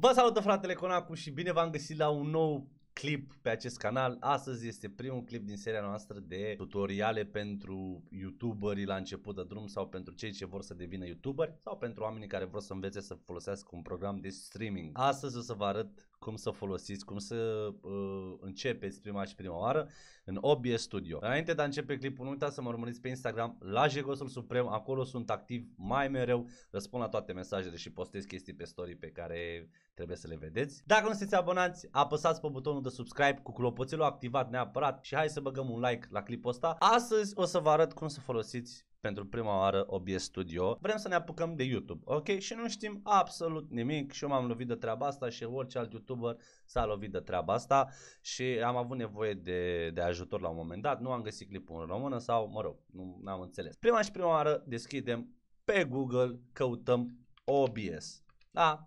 Vă salută fratele Conacu și bine v-am găsit la un nou clip pe acest canal. Astăzi este primul clip din seria noastră de tutoriale pentru youtuberi la început de drum sau pentru cei ce vor să devină youtuberi sau pentru oamenii care vor să învețe să folosească un program de streaming. Astăzi o să vă arăt cum să folosiți, cum să uh, începeți prima și prima oară în OBS Studio. înainte de a începe clipul, nu uitați să mă urmăriți pe Instagram la Jegosul Suprem, acolo sunt activ mai mereu, răspund la toate mesajele și postez chestii pe story pe care trebuie să le vedeți. Dacă nu sunteți abonați, apăsați pe butonul de subscribe cu clopoțelul activat neapărat și hai să băgăm un like la clipul ăsta. Astăzi o să vă arăt cum să folosiți pentru prima oară OBS Studio, vrem să ne apucăm de YouTube, ok? Și nu știm absolut nimic și eu m-am lovit de treaba asta și orice alt YouTuber s-a lovit de treaba asta și am avut nevoie de, de ajutor la un moment dat, nu am găsit clipul în română sau, mă rog, nu am înțeles. Prima și prima oară deschidem pe Google, căutăm OBS, da?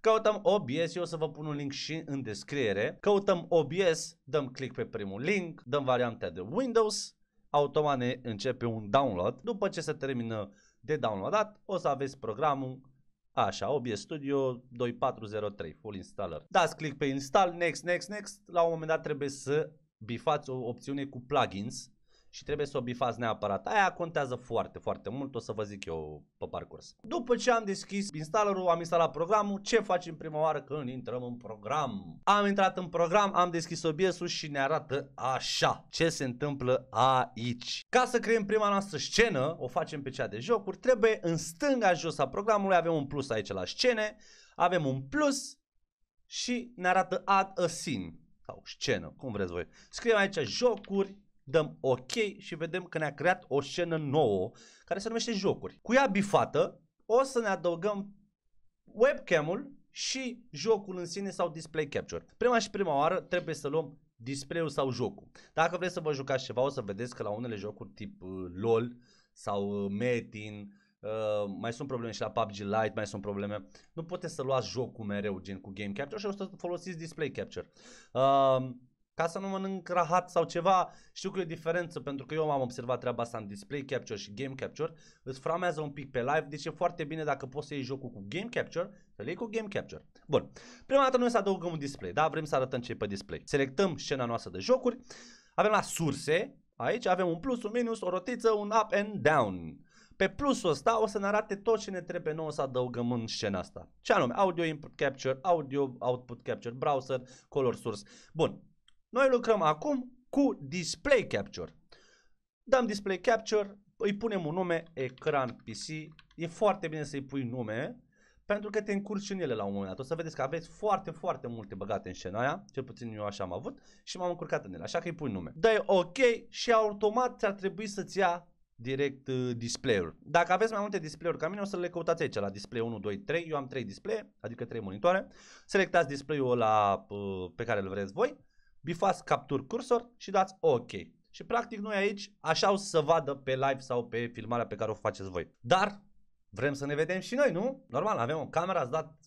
Căutăm OBS, eu o să vă pun un link și în descriere. Căutăm OBS, dăm click pe primul link, dăm varianta de Windows, automat ne începe un download. După ce se termină de downloadat, o să aveți programul Așa, OBS Studio 2403, full installer. Dați click pe install, next, next, next. La un moment dat trebuie să bifați o opțiune cu plugins și trebuie să o bifați neapărat. Aia contează foarte, foarte mult, o să vă zic eu pe parcurs. După ce am deschis installerul, am instalat programul, ce facem prima oară când intrăm în program? Am intrat în program, am deschis OBS-ul și ne arată așa ce se întâmplă aici. Ca să creăm prima noastră scenă, o facem pe cea de jocuri, trebuie în stânga jos a programului, avem un plus aici la scene, avem un plus și ne arată add a scene sau scenă, cum vreți voi. Scriem aici jocuri, dăm OK și vedem că ne-a creat o scenă nouă care se numește jocuri. Cu ea bifată o să ne adăugăm webcam-ul și jocul în sine sau display capture. Prima și prima oară trebuie să luăm display-ul sau jocul. Dacă vreți să vă jucați ceva, o să vedeți că la unele jocuri tip uh, LOL sau uh, Metin, Uh, mai sunt probleme și la PUBG Lite, mai sunt probleme. Nu puteți să luați jocul mereu gen cu Game Capture și o să folosiți Display Capture. Uh, ca să nu mănânc rahat sau ceva, știu că e o diferență, pentru că eu am observat treaba asta în display capture și game capture, îți framează un pic pe live, deci e foarte bine dacă poți să iei jocul cu game capture, să iei cu game capture. Bun, prima dată noi să adăugăm un display, da? Vrem să arătăm ce e pe display. Selectăm scena noastră de jocuri, avem la surse, aici avem un plus, un minus, o rotiță, un up and down. Pe plusul ăsta o să ne arate tot ce ne trebuie nouă să adăugăm în scena asta. Ce anume, audio input capture, audio output capture, browser, color source. Bun, noi lucrăm acum cu display capture. Dăm display capture, îi punem un nume, ecran PC. E foarte bine să-i pui nume, pentru că te încurci în ele la un moment dat. O să vedeți că aveți foarte, foarte multe băgate în scena aia, cel puțin eu așa am avut, și m-am încurcat în ele, așa că îi pui nume. Dai OK și automat ar trebui să-ți ia direct uh, display-ul. Dacă aveți mai multe display-uri ca mine, o să le căutați aici, la display 1, 2, 3. Eu am 3 display, adică 3 monitoare. Selectați display-ul ăla uh, pe care îl vreți voi bifați captur cursor și dați OK. Și practic noi aici așa o să vadă pe live sau pe filmarea pe care o faceți voi. Dar vrem să ne vedem și noi, nu? Normal, avem o cameră, ați dat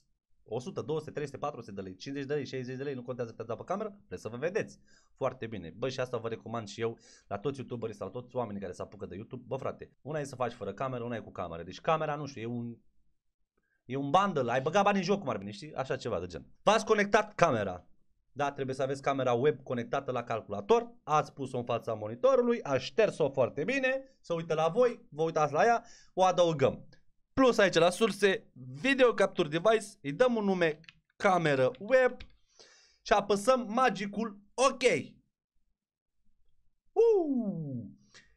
100, 200, 300, 400 de lei, 50 de lei, 60 de lei, nu contează că ați dat pe cameră, vreți să vă vedeți. Foarte bine. Bă, și asta vă recomand și eu la toți youtuberii sau toți oamenii care se apucă de YouTube. Bă, frate, una e să faci fără cameră, una e cu cameră. Deci camera, nu știu, e un E un bundle, ai băgat bani în joc, cum ar veni, știi? Așa ceva de gen. V-ați conectat camera, da, trebuie să aveți camera web conectată la calculator, ați pus-o în fața monitorului, a șters-o foarte bine, să uită la voi, vă uitați la ea, o adăugăm. Plus aici la surse, video capture device, îi dăm un nume cameră web și apăsăm magicul OK. Uh!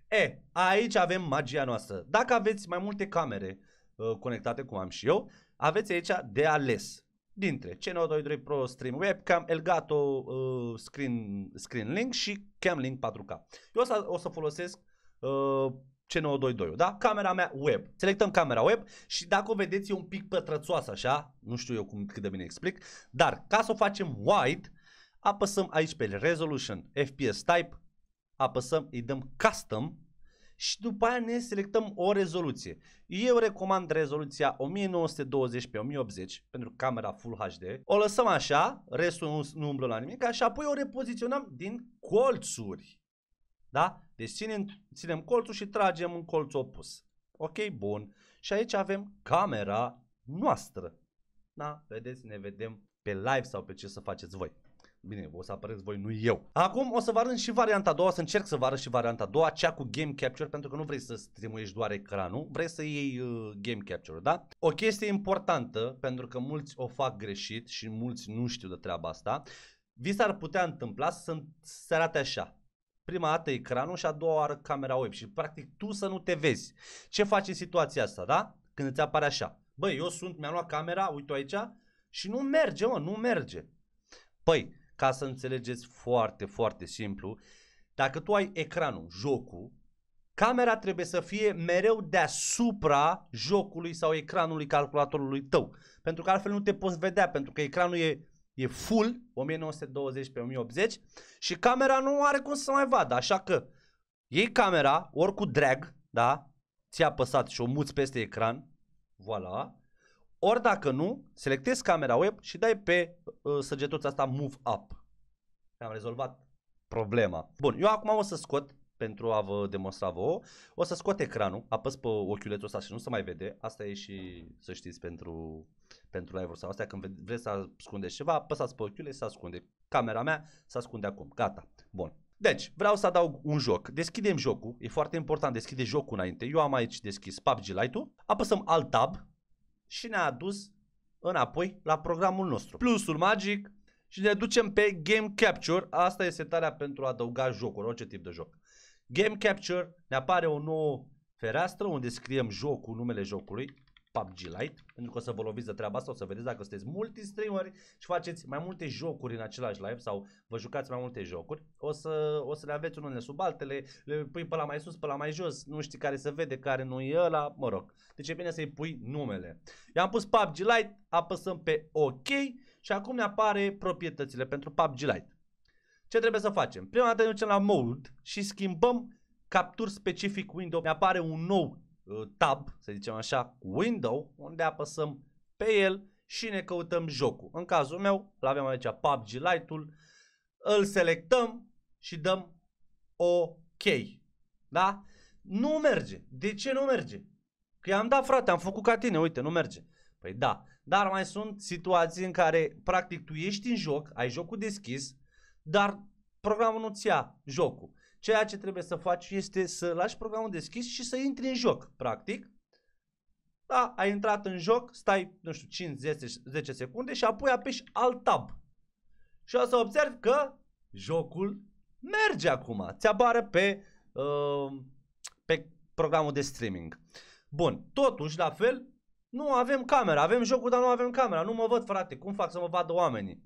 E, aici avem magia noastră. Dacă aveți mai multe camere uh, conectate, cum am și eu, aveți aici de ales dintre cn 922 Pro Stream Webcam, Elgato uh, screen, screen Link și Cam Link 4K. Eu o să, o să folosesc uh, C922, da? Camera mea web. Selectăm camera web și dacă o vedeți e un pic pătrățoasă așa, nu știu eu cum cât de bine explic, dar ca să o facem wide, apăsăm aici pe Resolution, FPS Type, apăsăm, îi dăm Custom și după aia ne selectăm o rezoluție. Eu recomand rezoluția 1920 pe 1080 pentru camera Full HD. O lăsăm așa, restul nu, nu umblă la nimic, și apoi o repoziționăm din colțuri. Da? Deci ținem, ținem colțul și tragem în colț opus. Ok, bun. Și aici avem camera noastră. Da? Vedeți, ne vedem pe live sau pe ce să faceți voi. Bine, o să apăreți voi, nu eu. Acum o să vă arăt și varianta a doua, o să încerc să vă arăt și varianta a doua, cea cu Game Capture, pentru că nu vrei să strimuiești doar ecranul, vrei să iei uh, Game Capture, da? O chestie importantă, pentru că mulți o fac greșit și mulți nu știu de treaba asta, vi s-ar putea întâmpla să se arate așa. Prima dată ecranul și a doua oară camera web și practic tu să nu te vezi. Ce faci în situația asta, da? Când îți apare așa. Băi, eu sunt, mi-am luat camera, uite aici și nu merge, mă, nu merge. Păi, ca să înțelegeți foarte, foarte simplu. Dacă tu ai ecranul, jocul, camera trebuie să fie mereu deasupra jocului sau ecranului calculatorului tău. Pentru că altfel nu te poți vedea, pentru că ecranul e, e full, 1920 pe 1080 și camera nu are cum să mai vadă. Așa că iei camera, ori cu drag, da? Ți-a apăsat și o muți peste ecran, voilà, ori dacă nu, selectezi camera web și dai pe uh, săgetuța asta Move Up. Am rezolvat problema. Bun, eu acum o să scot pentru a vă demonstra vouă. O să scot ecranul, apăs pe ochiulețul ăsta și nu se mai vede. Asta e și, să știți, pentru, pentru live-ul sau astea. Când vreți să ascundeți ceva, apăsați pe ochiule și se ascunde. Camera mea se ascunde acum. Gata. Bun. Deci, vreau să adaug un joc. Deschidem jocul. E foarte important, deschide jocul înainte. Eu am aici deschis PUBG Lite-ul. Apăsăm Alt Tab și ne-a adus înapoi la programul nostru. Plusul magic și ne ducem pe Game Capture. Asta e setarea pentru a adăuga jocuri, orice tip de joc. Game Capture ne apare o nouă fereastră unde scriem jocul, numele jocului. PUBG Lite, pentru că o să vă loviți de treaba asta, o să vedeți dacă sunteți multi-streameri și faceți mai multe jocuri în același live sau vă jucați mai multe jocuri, o să, o să le aveți unele sub altele, le pui pe la mai sus, pe la mai jos, nu știi care se vede, care nu e ăla, mă rog. Deci e bine să-i pui numele. I-am pus PUBG Lite, apăsăm pe OK și acum ne apare proprietățile pentru PUBG Lite. Ce trebuie să facem? Prima dată ne ducem la Mode și schimbăm capturi specific Windows. Ne apare un nou Uh, tab, să zicem așa, window, unde apăsăm pe el și ne căutăm jocul. În cazul meu, îl avem aici PUBG Lite-ul, îl selectăm și dăm OK. Da? Nu merge. De ce nu merge? Că i-am dat, frate, am făcut ca tine, uite, nu merge. Păi da, dar mai sunt situații în care practic tu ești în joc, ai jocul deschis, dar programul nu-ți ia jocul. Ceea ce trebuie să faci este să lași programul deschis și să intri în joc, practic. Da, ai intrat în joc, stai, nu știu, 5-10 secunde și apoi apeși alt tab. Și o să observi că jocul merge acum. Ți apare pe, uh, pe programul de streaming. Bun, totuși, la fel, nu avem camera, avem jocul, dar nu avem camera. Nu mă văd, frate, cum fac să mă vadă oamenii?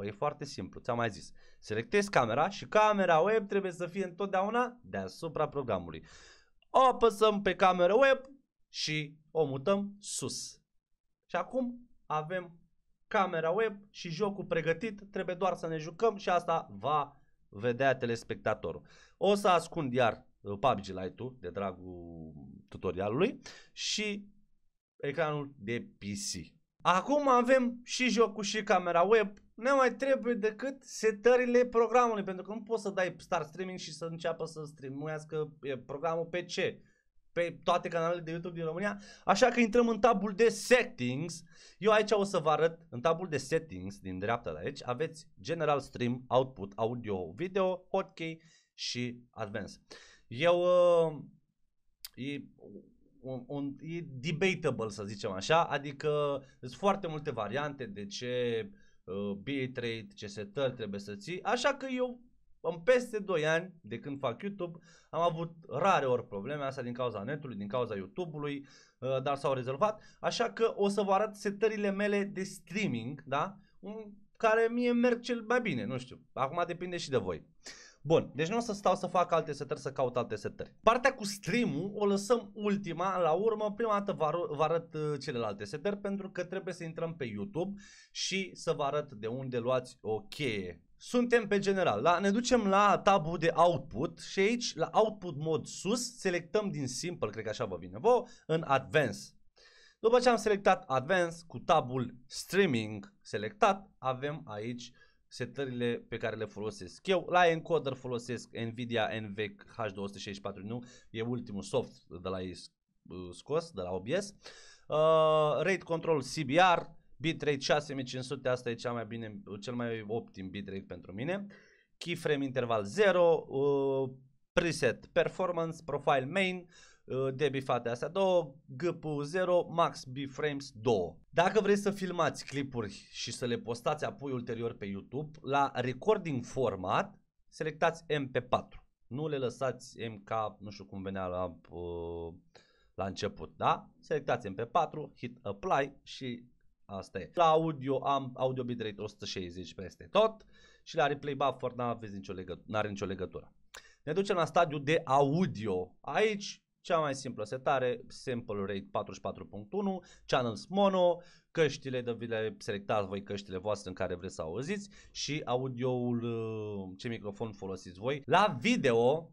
Păi e foarte simplu, ți-am mai zis. Selectezi camera și camera web trebuie să fie întotdeauna deasupra programului. O apăsăm pe camera web și o mutăm sus. Și acum avem camera web și jocul pregătit, trebuie doar să ne jucăm și asta va vedea telespectatorul. O să ascund iar uh, PUBG Lite-ul de dragul tutorialului și ecranul de PC. Acum avem și jocul și camera web. Ne mai trebuie decât setările programului, pentru că nu poți să dai start streaming și să înceapă să streamuiască programul pe ce? Pe toate canalele de YouTube din România. Așa că intrăm în tabul de settings. Eu aici o să vă arăt, în tabul de settings din dreapta de aici, aveți general stream, output, audio, video, hotkey și advanced. Eu uh, un, un, e debatable să zicem așa, adică sunt foarte multe variante de ce uh, bitrate, ce setări trebuie să ții, așa că eu în peste 2 ani de când fac YouTube am avut rare ori probleme asta din cauza netului, din cauza YouTube-ului, uh, dar s-au rezolvat, așa că o să vă arăt setările mele de streaming, da? Un, care mie merg cel mai bine, nu știu, acum depinde și de voi. Bun, deci nu o să stau să fac alte setări, să caut alte setări. Partea cu stream o lăsăm ultima, la urmă, prima dată vă, ar vă arăt uh, celelalte setări pentru că trebuie să intrăm pe YouTube și să vă arăt de unde luați o cheie. Suntem pe general, la, ne ducem la tabul de output și aici la output mod sus selectăm din simple, cred că așa vă vine vă, în advance. După ce am selectat advance cu tabul Streaming selectat, avem aici setările pe care le folosesc eu. La encoder folosesc NVIDIA NVEC H264 nu, e ultimul soft de la ei uh, scos, de la OBS. Uh, rate control CBR, bitrate 6500, asta e cea mai bine, cel mai optim bitrate pentru mine. Keyframe interval 0, uh, preset performance, profile main, uh, Uh, de bifate astea 2 GPU-0, max b frames 2. Dacă vreți să filmați clipuri și să le postați apoi ulterior pe YouTube, la recording format selectați MP4. Nu le lăsați MK, nu știu cum venea la, uh, la început, da? Selectați MP4, hit apply și asta e. La audio am audio bitrate 160 peste tot și la replay buffer n-are nicio, legă- nicio legătură. Ne ducem la stadiu de audio. Aici cea mai simplă setare, sample rate 44.1, channels mono, căștile de vi le selectați voi căștile voastre în care vreți să auziți și audioul, uh, ce microfon folosiți voi. La video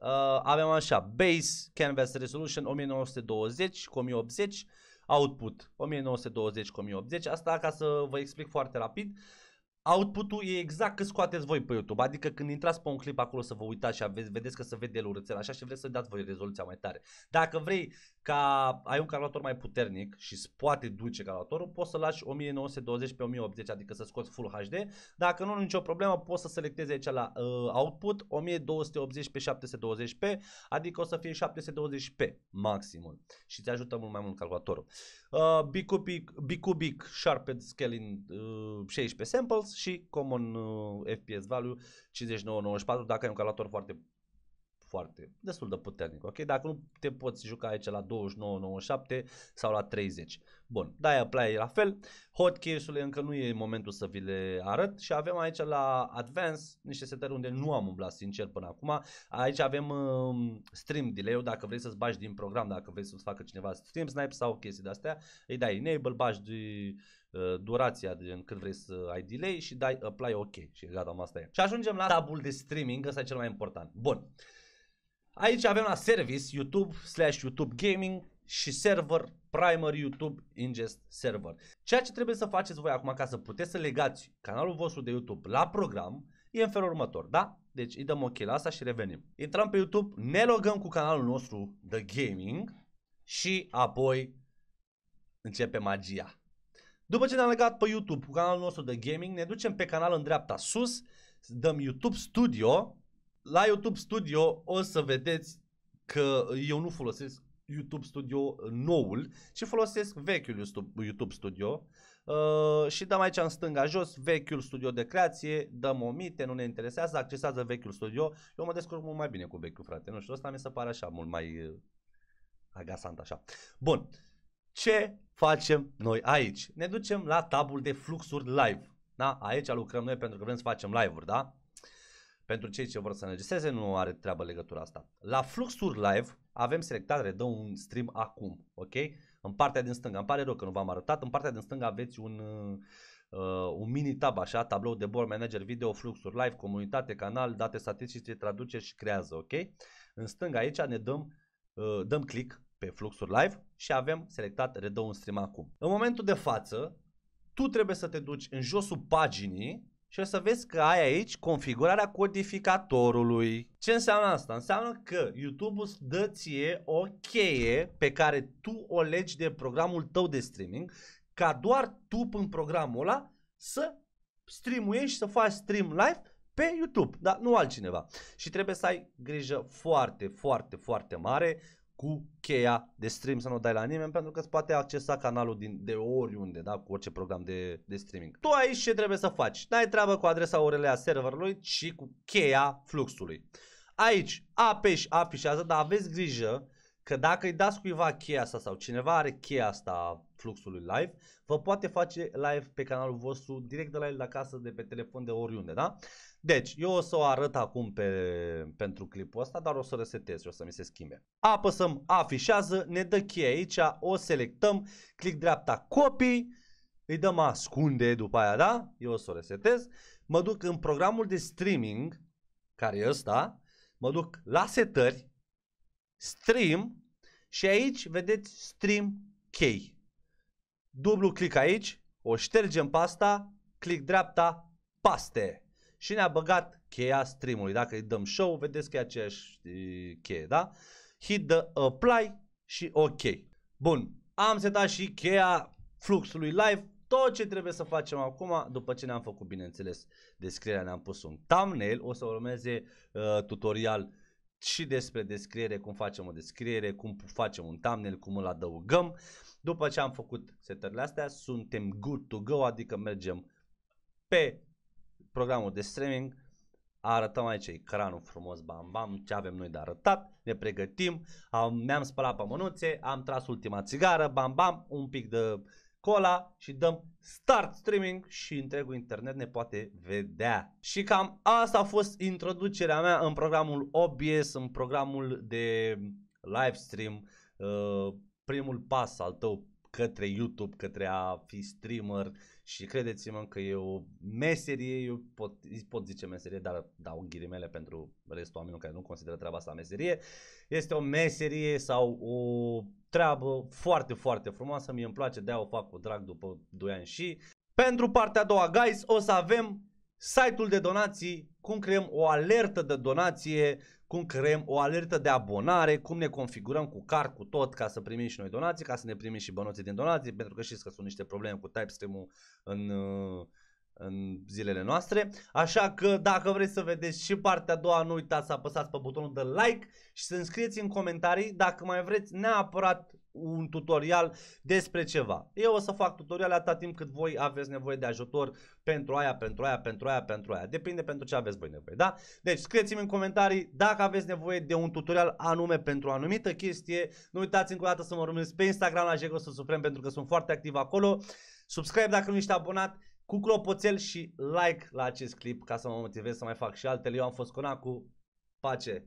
uh, avem așa, base canvas resolution 1920 cu 1080, output 1920 cu 1080, asta ca să vă explic foarte rapid. Uh, output-ul e exact cât scoateți voi pe YouTube. Adică când intrați pe un clip acolo să vă uitați și aveți, vedeți că se vede el urățel, așa și vreți să dați voi rezoluția mai tare. Dacă vrei ca ai un calculator mai puternic și îți poate duce calculatorul, poți să lași 1920 pe 1080, adică să scoți Full HD. Dacă nu, nicio problemă, poți să selectezi aici la uh, output 1280 pe 720p, adică o să fie 720p maximul și te ajută mult mai mult calculatorul. Uh, bicubic, bicubic Sharpened Scaling uh, 16 samples și Common uh, FPS Value 5994 dacă ai un calculator foarte foarte, destul de puternic, ok? Dacă nu te poți juca aici la 29-97 sau la 30. Bun, Dai apply la fel. Hotkeys-urile încă nu e momentul să vi le arăt și avem aici la Advance niște setări unde nu am umblat sincer până acum. Aici avem um, stream delay dacă vrei să-ți bagi din program, dacă vrei să-ți facă cineva stream snipe sau chestii de-astea, îi dai enable, bagi de uh, durația de în cât vrei să ai delay și dai apply ok și gata, asta e. Și ajungem la tabul de streaming, ăsta e cel mai important. Bun. Aici avem la service YouTube slash YouTube Gaming și server primary YouTube ingest server. Ceea ce trebuie să faceți voi acum ca să puteți să legați canalul vostru de YouTube la program e în felul următor, da? Deci îi dăm ok la asta și revenim. Intrăm pe YouTube, ne logăm cu canalul nostru de gaming și apoi începe magia. După ce ne-am legat pe YouTube cu canalul nostru de gaming, ne ducem pe canal în dreapta sus, dăm YouTube Studio la YouTube Studio o să vedeți că eu nu folosesc YouTube Studio noul, ci folosesc vechiul YouTube Studio. Uh, și dăm aici în stânga jos vechiul studio de creație, dăm omite, nu ne interesează, accesează vechiul studio. Eu mă descurc mult mai bine cu vechiul, frate. Nu știu, asta mi se pare așa, mult mai uh, agasant așa. Bun. Ce facem noi aici? Ne ducem la tabul de fluxuri live. Da? Aici lucrăm noi pentru că vrem să facem live-uri, da? Pentru cei ce vor să înregistreze, nu are treabă legătura asta. La Fluxuri Live avem selectat, redă un stream acum, ok? În partea din stânga, îmi pare rău că nu v-am arătat, în partea din stânga aveți un, uh, un mini tab așa, tablou de board manager, video, fluxuri, live, comunitate, canal, date statistice, traduce și creează, ok? În stânga aici ne dăm, uh, dăm click pe fluxuri live și avem selectat redă un stream acum. În momentul de față, tu trebuie să te duci în josul paginii și o să vezi că ai aici configurarea codificatorului. Ce înseamnă asta? Înseamnă că YouTube îți dă ție o cheie pe care tu o legi de programul tău de streaming, ca doar tu în programul ăla să streamuiești, să faci stream live pe YouTube, dar nu altcineva. Și trebuie să ai grijă foarte, foarte, foarte mare cu cheia de stream să nu dai la nimeni pentru că îți poate accesa canalul din, de oriunde, da? cu orice program de, de streaming. Tu aici ce trebuie să faci? N-ai treabă cu adresa URL a serverului, ci cu cheia fluxului. Aici apeși afișează, dar aveți grijă că dacă îi dați cuiva cheia asta sau cineva are cheia asta fluxului live, vă poate face live pe canalul vostru direct de la el de acasă, de pe telefon, de oriunde, da? Deci, eu o să o arăt acum pe, pentru clipul ăsta, dar o să resetez și o să mi se schimbe. Apăsăm afișează, ne dă cheia aici, o selectăm, click dreapta copii, îi dăm ascunde după aia, da? Eu o să o resetez. Mă duc în programul de streaming, care e ăsta, mă duc la setări, stream și aici vedeți stream key dublu clic aici, o ștergem pasta, clic dreapta, paste. Și ne-a băgat cheia streamului. Dacă îi dăm show, vedeți că e aceeași cheie, da? Hit the apply și ok. Bun, am setat și cheia fluxului live. Tot ce trebuie să facem acum, după ce ne-am făcut, bineînțeles, descrierea, ne-am pus un thumbnail, o să urmeze uh, tutorial și despre descriere, cum facem o descriere, cum facem un thumbnail, cum îl adăugăm. După ce am făcut setările astea, suntem good to go, adică mergem pe programul de streaming, arătăm aici ecranul frumos, bam, bam, ce avem noi de arătat, ne pregătim, am, ne-am spălat pe mânuțe, am tras ultima țigară, bam, bam, un pic de cola și dăm start streaming și întregul internet ne poate vedea. Și cam asta a fost introducerea mea în programul OBS, în programul de live stream, uh, primul pas al tău către YouTube, către a fi streamer și credeți-mă că e o meserie, eu pot, pot zice meserie, dar dau ghirimele pentru restul oamenilor care nu consideră treaba asta meserie. Este o meserie sau o treabă foarte, foarte frumoasă, mie îmi place, de-aia o fac cu drag după 2 ani și... Pentru partea a doua, guys, o să avem site-ul de donații, cum creăm o alertă de donație, cum creăm o alertă de abonare, cum ne configurăm cu car, cu tot, ca să primim și noi donații, ca să ne primim și bănuții din donații, pentru că știți că sunt niște probleme cu TypeStream-ul în uh, în zilele noastre. Așa că dacă vreți să vedeți și partea a doua, nu uitați să apăsați pe butonul de like și să înscrieți în comentarii dacă mai vreți neapărat un tutorial despre ceva. Eu o să fac tutoriale atât timp cât voi aveți nevoie de ajutor pentru aia, pentru aia, pentru aia, pentru aia. Depinde pentru ce aveți voi nevoie, da? Deci scrieți-mi în comentarii dacă aveți nevoie de un tutorial anume pentru o anumită chestie. Nu uitați încă o dată să mă urmăriți pe Instagram la Jego să Suprem pentru că sunt foarte activ acolo. Subscribe dacă nu ești abonat cu clopoțel și like la acest clip ca să mă motivez să mai fac și altele. Eu am fost Conacu. Pace!